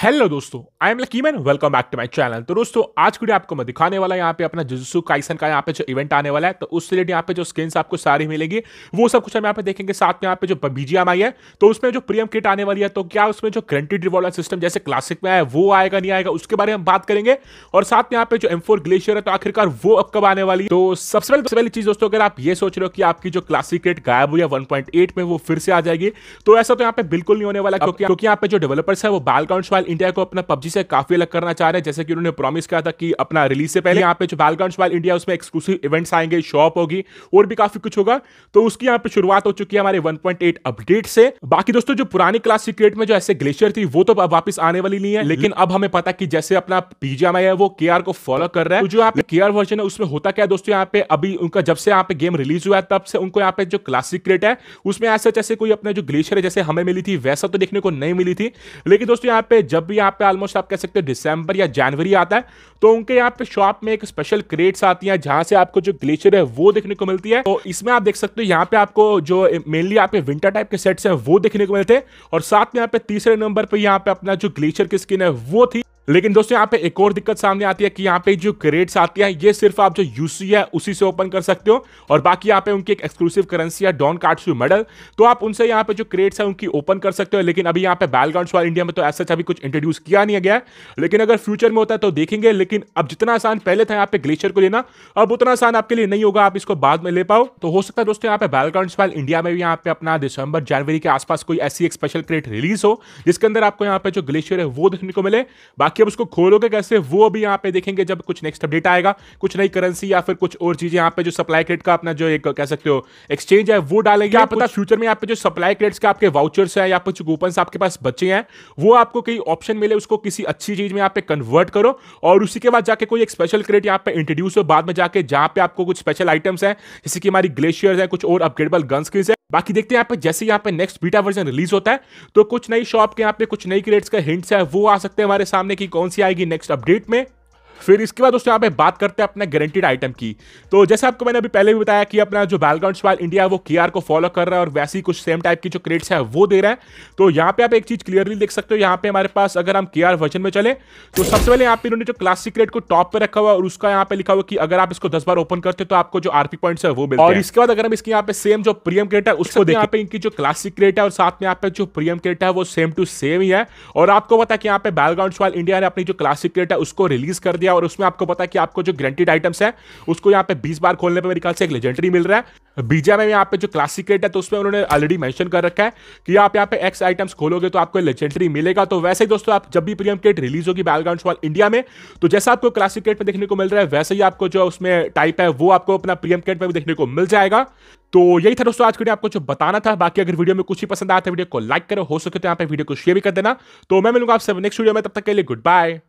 hello दोस्तों I am man welcome back to my channel तो दोस्तों आज की वीडियो आपको मैं दिखाने वाला यहाँ पे अपना जुजुसु काइसन का यहाँ पे जो इवेंट आने वाला है तो उस रिलेटेड यहाँ पे जो स्किन्स आपको सारी मिलेगी वो सब कुछ हम यहाँ पे देखेंगे साथ में यहाँ पे जो बीजीएम आई है तो उसमें जो प्रियम किट आने वाली है तो क्या उसमें जो ग्रंटेड रिवॉल्वर सिस्टम जैसे क्लासिक में आया वो आएगा नहीं आएगा उसके बारे में हम बात करेंगे और साथ में यहाँ पे जो एम ग्लेशियर है तो आखिरकार वो अब कब आने वाली तो सबसे पहले सबसे पहली चीज दोस्तों अगर आप ये सोच रहे हो कि आपकी जो क्लासिक किट गायब हुई है वन में वो फिर से आ जाएगी तो ऐसा तो यहाँ पे बिल्कुल नहीं होने वाला क्योंकि यहाँ पे जो डेवलपर्स है वो बालकाउंट वाले इंडिया को अपना पबजी से काफी अलग करना चाह रहे हैं जैसे कि उन्होंने प्रॉमिस किया था कि अपना रिलीज से पहले यहाँ पे जो बैलग्राउंड वाल इंडिया उसमें एक्सक्लूसिव इवेंट्स आएंगे शॉप होगी और भी काफी कुछ होगा तो उसकी यहाँ पे शुरुआत हो चुकी है हमारे वन अपडेट से बाकी दोस्तों जो पुरानी क्लास सिक्रेट में जो ऐसे ग्लेशियर थी वो तो अब वापस आने वाली नहीं है लेकिन अब हमें पता कि जैसे अपना पीजीएमआई है वो के को फॉलो कर रहा है तो जो यहाँ पे के वर्जन है उसमें होता क्या है दोस्तों यहाँ पे अभी उनका जब से यहाँ पे गेम रिलीज हुआ तब से उनको यहाँ पे जो क्लासिक क्रेट है उसमें ऐसा जैसे कोई अपना जो ग्लेशियर है जैसे हमें मिली थी वैसा तो देखने को नहीं मिली थी लेकिन दोस्तों यहाँ पे जब जब भी यहाँ पे ऑलमोस्ट आप कह सकते हो दिसंबर या जनवरी आता है तो उनके यहाँ पे शॉप में एक स्पेशल क्रेट्स आती हैं जहाँ से आपको जो ग्लेशियर है वो देखने को मिलती है तो इसमें आप देख सकते हो यहाँ पे आपको जो मेनली आपके विंटर टाइप के सेट्स हैं वो देखने को मिलते हैं और साथ में यहाँ पे तीसरे नंबर पर यहाँ पे अपना जो ग्लेशियर की स्किन है वो थी लेकिन दोस्तों यहाँ पे एक और दिक्कत सामने आती है कि यहाँ पे जो क्रेड्स आती है ये सिर्फ आप जो यूसी है उसी से ओपन कर सकते हो और बाकी यहाँ पे उनकी एक एक्सक्लूसिव करेंसी है डॉन कार्ड्स मेडल तो आप उनसे यहाँ पे जो क्रेड्स है उनकी ओपन कर सकते हो लेकिन अभी यहाँ पे बैलग्राउंड फॉर इंडिया में तो ऐसा अभी कुछ इंट्रोड्यूस किया नहीं गया लेकिन अगर फ्यूचर में होता है तो देखेंगे लेकिन अब जितना आसान पहले था यहाँ पे ग्लेशियर को लेना अब उतना आसान आपके लिए नहीं होगा आप इसको बाद में ले पाओ तो हो सकता है दोस्तों यहाँ पे बैलग्राउंड फॉर इंडिया में भी यहाँ पे अपना दिसंबर जनवरी के आसपास कोई ऐसी एक स्पेशल क्रेट रिलीज हो जिसके अंदर आपको यहाँ पे जो ग्लेशियर है वो देखने को मिले बाकी बाकी अब उसको खोलोगे कैसे वो अभी यहाँ पे देखेंगे जब कुछ नेक्स्ट अपडेट आएगा कुछ नई करेंसी या फिर कुछ और चीजें यहाँ पे जो सप्लाई क्रेड का अपना जो एक कह सकते हो एक्सचेंज है वो डालेंगे आप पता फ्यूचर में यहाँ पे जो सप्लाई क्रेड्स के आपके वाउचर्स हैं या कुछ कूपन आपके पास बचे हैं वो आपको कई ऑप्शन मिले उसको किसी अच्छी चीज में यहाँ पे कन्वर्ट करो और उसी के बाद जाके कोई एक स्पेशल क्रेड यहाँ पे इंट्रोड्यूस हो बाद में जाके जहाँ पे आपको कुछ स्पेशल आइटम्स हैं जैसे कि हमारी ग्लेशियर्स हैं कुछ और अपग्रेडेबल गन्स है बाकी देखते हैं यहाँ पे जैसे यहाँ पे नेक्स्ट बीटा वर्जन रिलीज होता है तो कुछ नई शॉप के यहाँ पे कुछ नई क्रेट्स का हिंट्स है वो आ सकते हैं हमारे सामने की कौन सी आएगी नेक्स्ट अपडेट में फिर इसके बाद दोस्तों यहाँ पे बात करते हैं अपने गारंटीड आइटम की तो जैसे आपको मैंने अभी पहले भी बताया कि अपना जो बैलग्राउंड स्पाइल इंडिया वो के को फॉलो कर रहा है और वैसी कुछ सेम टाइप की जो क्रेड्स है वो दे रहा है तो यहाँ पे आप एक चीज क्लियरली देख सकते हो यहाँ पे हमारे पास अगर हम के वर्जन में चले तो सबसे पहले यहाँ पे इन्होंने जो क्लासिक क्रेट को टॉप पे रखा हुआ और उसका यहाँ पे लिखा हुआ कि अगर आप इसको दस बार ओपन करते हो तो आपको जो आरपी पॉइंट है वो मिलते और इसके बाद अगर हम इसके यहाँ पे सेम जो प्रियम क्रेट है उसको यहाँ पे इनकी जो क्लासिक क्रेट है और साथ में यहाँ पे जो प्रियम क्रेट है वो सेम टू सेम ही है और आपको पता है कि यहाँ पे बैलग्राउंड स्पाइल इंडिया ने अपनी जो क्लासिक क्रेट है उसको रिलीज कर दिया गया और उसमें आपको पता है कि आपको जो ग्रेंटेड आइटम्स है उसको यहाँ पे बीस बार खोलने पर मेरे ख्याल से एक लेजेंडरी मिल रहा है बीजा में यहाँ पे जो क्लासिक रेट है तो उसमें उन्होंने ऑलरेडी मेंशन कर रखा है कि आप यहाँ पे एक्स आइटम्स खोलोगे तो आपको लेजेंडरी मिलेगा तो वैसे ही दोस्तों आप जब भी प्रीमियम किट रिलीज होगी बैलग्राउंड फॉर इंडिया में तो जैसा आपको क्लासिक रेट में देखने को मिल रहा है वैसे ही आपको जो उसमें टाइप है वो आपको अपना प्रीमियम किट में भी देखने को मिल जाएगा तो यही था दोस्तों आज के लिए आपको जो बताना था बाकी अगर वीडियो में कुछ ही पसंद आया था वीडियो को लाइक करो हो सके तो यहाँ पे वीडियो को शेयर भी कर देना तो मैं मिलूंगा आपसे नेक्स्ट वीडियो में तब तक के लिए गुड बाय